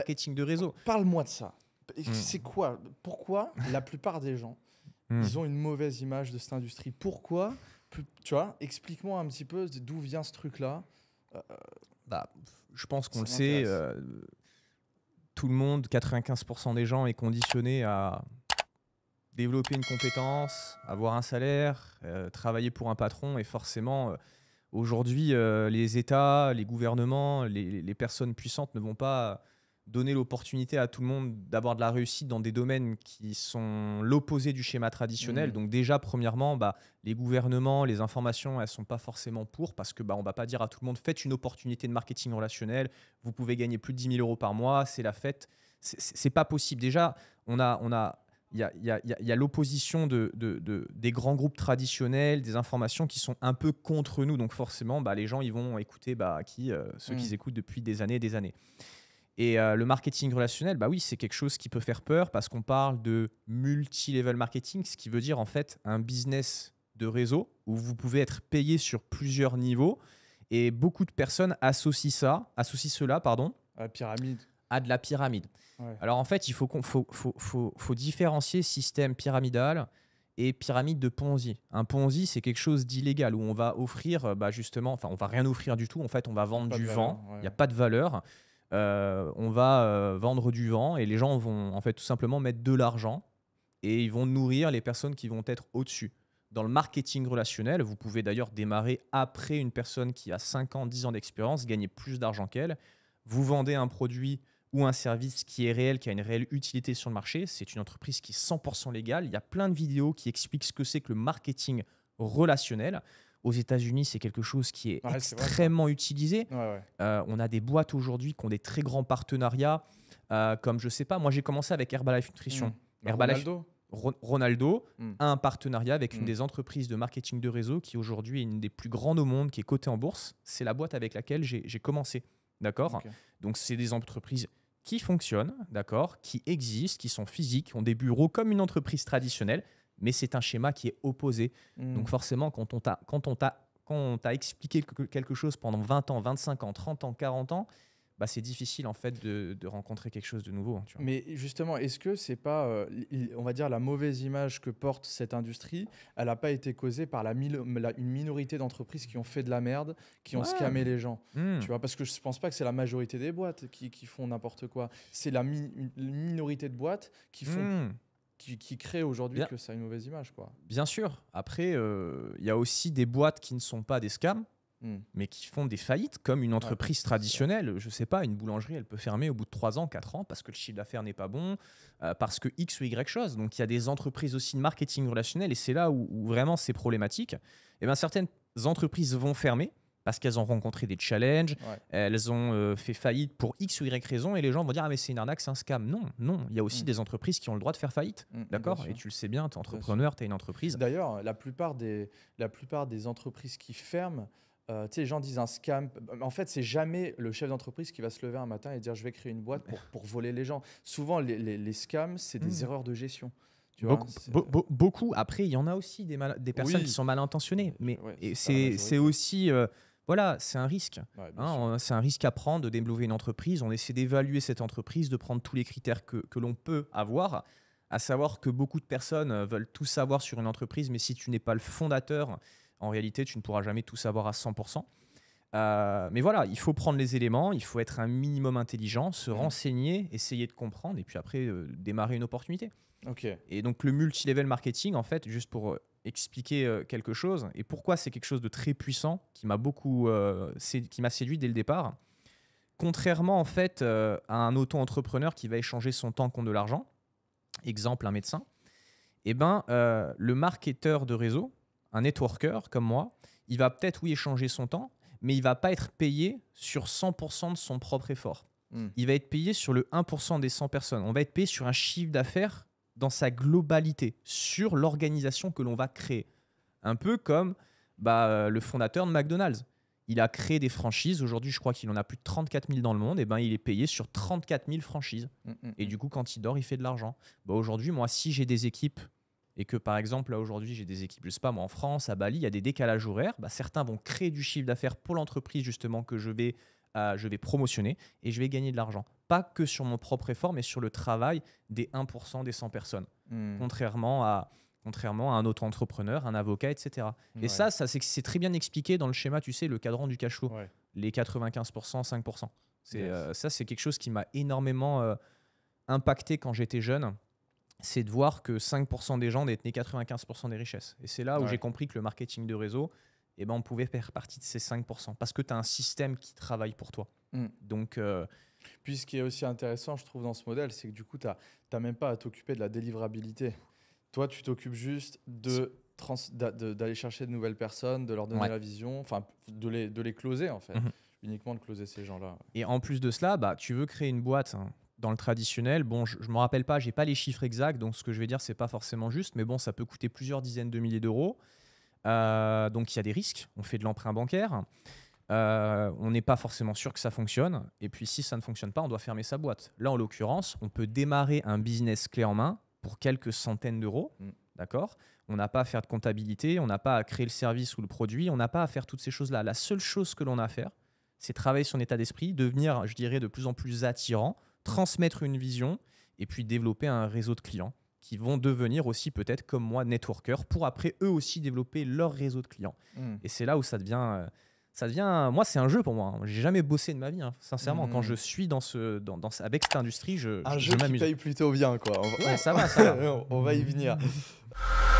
marketing de réseau. Parle-moi de ça. Hmm. C'est quoi Pourquoi la plupart des gens, hmm. ils ont une mauvaise image de cette industrie Pourquoi Tu vois, explique-moi un petit peu d'où vient ce truc-là. Euh, euh, bah, je pense qu'on le sait. Euh, tout le monde, 95% des gens, est conditionné à développer une compétence, avoir un salaire, travailler pour un patron. Et forcément, aujourd'hui, les États, les gouvernements, les, personnes puissantes ne vont pas donner l'opportunité à tout le monde d'avoir de la réussite dans des domaines qui sont l'opposé du schéma traditionnel. Mm. Donc déjà, premièrement, bah, les gouvernements, les informations, elles sont pas forcément pour parce que bah, on va pas dire à tout le monde faites une opportunité de marketing relationnel, vous pouvez gagner plus de 10 000 euros par mois, c'est la fête. C'est pas possible. Déjà, on a, on a il y a, a, a l'opposition de, de, des grands groupes traditionnels, des informations qui sont un peu contre nous. Donc forcément, bah, les gens, ils vont écouter bah, qui, euh, ceux mm. qu'ils écoutent depuis des années et des années. Et euh, le marketing relationnel, bah oui, c'est quelque chose qui peut faire peur parce qu'on parle de multi-level marketing, ce qui veut dire en fait un business de réseau où vous pouvez être payé sur plusieurs niveaux. Et beaucoup de personnes associent ça, associent cela, pardon, à pyramide. À de la pyramide. Alors en fait, il faut, faut, faut, faut, différencier système pyramidal et pyramide de Ponzi. Un Ponzi, c'est quelque chose d'illégal où on va offrir, euh, bah justement, enfin, on va rien offrir du tout. En fait, on va vendre du vent. Il n'y a pas de valeur. Euh, on va euh, vendre du vent et les gens vont en fait tout simplement mettre de l'argent et ils vont nourrir les personnes qui vont être au-dessus. Dans le marketing relationnel, vous pouvez d'ailleurs démarrer après une personne qui a 5 ans, 10 ans d'expérience, gagner plus d'argent qu'elle. Vous vendez un produit ou un service qui est réel, qui a une réelle utilité sur le marché. C'est une entreprise qui est 100% légale. Il y a plein de vidéos qui expliquent ce que c'est que le marketing relationnel. Aux États-Unis, c'est quelque chose qui est extrêmement utilisé. Euh, on a des boîtes aujourd'hui qui ont des très grands partenariats, euh, comme je sais pas, moi j'ai commencé avec Herbalife Nutrition. Hmm. Bah, Herbalife, Ronaldo, Ronaldo a hmm. un partenariat avec une hmm. des entreprises de marketing de réseau qui aujourd'hui est une des plus grandes au monde, qui est cotée en bourse. C'est la boîte avec laquelle j'ai commencé. D'accord Donc, c'est des entreprises qui fonctionnent, d'accord Qui existent, qui sont physiques, ont des bureaux comme une entreprise traditionnelle mais c'est un schéma qui est opposé. Hmm. Donc forcément, quand on t'a, expliqué quelque chose pendant 20 ans, 25 ans, 30 ans, 40 ans, bah, c'est difficile en fait de, rencontrer quelque chose de nouveau. Hein, mais justement, est-ce que c'est pas, euh, on va dire, la mauvaise image que porte cette industrie Elle n'a pas été causée par la, une minorité d'entreprises qui ont fait de la merde, qui ont scamé les gens. Hmm. Tu vois, parce que je ne pense pas que c'est la majorité des boîtes qui, font n'importe quoi. C'est la minorité de boîtes qui font hmm qui, qui crée aujourd'hui que ça a une mauvaise image. Quoi. Bien sûr. Après, euh, il y a aussi des boîtes qui ne sont pas des scams. Hmm. mais qui font des faillites comme une entreprise traditionnelle. Je sais pas, une boulangerie, elle peut fermer au bout de 3 ans, 4 ans parce que le chiffre d'affaires n'est pas bon, euh, parce que X ou Y chose. Donc il y a des entreprises aussi de marketing relationnel et c'est là où, vraiment c'est problématique. Et eh ben, certaines entreprises vont fermer parce qu'elles ont rencontré des challenges, elles ont euh, fait faillite pour X ou Y raison, et les gens vont dire Ah, mais c'est une arnaque, c'est un scam. Non, non, il y a aussi mm. des entreprises qui ont le droit de faire faillite, mm, d'accord Et tu le sais bien, tu es entrepreneur, tu as une entreprise. D'ailleurs, la, plupart des, la plupart des entreprises qui ferment, euh, sais, les gens disent un scam. En fait, c'est jamais le chef d'entreprise qui va se lever un matin et dire Je vais créer une boîte pour, voler les gens. Souvent, les, les, scams, c'est des mm. erreurs de gestion. beaucoup, Après, il y en a aussi des, des personnes qui sont mal intentionnées. Euh, mais c'est aussi. Voilà, c'est un risque. Hein, c'est un risque à prendre de développer une entreprise. On essaie d'évaluer cette entreprise, de prendre tous les critères que, l'on peut avoir, à savoir que beaucoup de personnes euh, veulent tout savoir sur une entreprise, mais si tu n'es pas le fondateur, en réalité, tu ne pourras jamais tout savoir à 100%. Euh, mais voilà, il faut prendre les éléments, il faut être un minimum intelligent, se mmh. renseigner, essayer de comprendre, et puis après euh, démarrer une opportunité. Et donc le multilevel marketing, en fait, juste pour expliquer euh, quelque chose et pourquoi c'est quelque chose de très puissant qui m'a beaucoup c'est euh, qui m'a séduit dès le départ. Contrairement en fait euh, à un auto-entrepreneur qui va échanger son temps contre de l'argent, exemple un médecin, eh ben le marketeur de réseau, un networker comme moi, il va peut-être oui échanger son temps, mais il va pas être payé sur 100% de son propre effort. Hmm. Il va être payé sur le 1% des 100 personnes. On va être payé sur un chiffre d'affaires dans sa globalité sur l'organisation que l'on va créer. Un peu comme bah, euh, le fondateur de McDonald's. Il a créé des franchises. Aujourd'hui, je crois qu'il en a plus de 34 000 dans le monde. Et eh ben, il est payé sur 34 000 franchises. Mm, mm, mm. Et du coup, quand il dort, il fait de l'argent. Bah, aujourd'hui, moi, si j'ai des équipes et que par exemple, là aujourd'hui, j'ai des équipes, je sais pas, moi en France, à Bali, il y a des décalages horaires, bah, certains vont créer du chiffre d'affaires pour l'entreprise justement que je vais, euh, je vais promotionner et je vais gagner de l'argent pas que sur mon propre effort, mais sur le travail des 1% des 100 personnes, hmm. contrairement, à, contrairement à un autre entrepreneur, un avocat, etc. Et ça, ça c'est très bien expliqué dans le schéma, tu sais, le cadran du cash les 95%, 5%. c'est euh, ça, c'est quelque chose qui m'a énormément euh, impacté quand j'étais jeune, c'est de voir que 5% des gens détenaient 95% des richesses. Et c'est là où j'ai compris que le marketing de réseau, eh ben, on pouvait faire partie de ces 5%, parce que tu as un système qui travaille pour toi. Hmm. Donc, euh, puis ce qui est aussi intéressant, je trouve, dans ce modèle, c'est que du coup, tu n'as même pas à t'occuper de la délivrabilité. Toi, tu t'occupes juste de d'aller chercher de nouvelles personnes, de leur donner la vision, enfin de les, de les closer en fait, mhm. uniquement de closer ces gens-là. Et en plus de cela, bah, tu veux créer une boîte hein, dans le traditionnel. Bon, je ne me rappelle pas, j'ai pas les chiffres exacts, donc ce que je vais dire, c'est pas forcément juste, mais bon, ça peut coûter plusieurs dizaines de milliers d'euros. Euh, donc il y a des risques, on fait de l'emprunt bancaire. Euh, on n'est pas forcément sûr que ça fonctionne. Et puis si ça ne fonctionne pas, on doit fermer sa boîte. Là, en l'occurrence, on peut démarrer un business clé en main pour quelques centaines d'euros. Mm. D'accord On n'a pas à faire de comptabilité, on n'a pas à créer le service ou le produit, on n'a pas à faire toutes ces choses-là. La seule chose que l'on a à faire, c'est travailler son état d'esprit, devenir, je dirais, de plus en plus attirant, transmettre une vision et puis développer un réseau de clients qui vont devenir aussi peut-être comme moi networker pour après eux aussi développer leur réseau de clients. Mm. Et c'est là où ça devient... Euh, ça Moi, c'est un jeu pour moi. Hein. J'ai jamais bossé de ma vie, hein. sincèrement. Quand je mm. suis dans ce, dans, avec cette industrie, je. Un je, plutôt bien, quoi. ça ça on va y venir.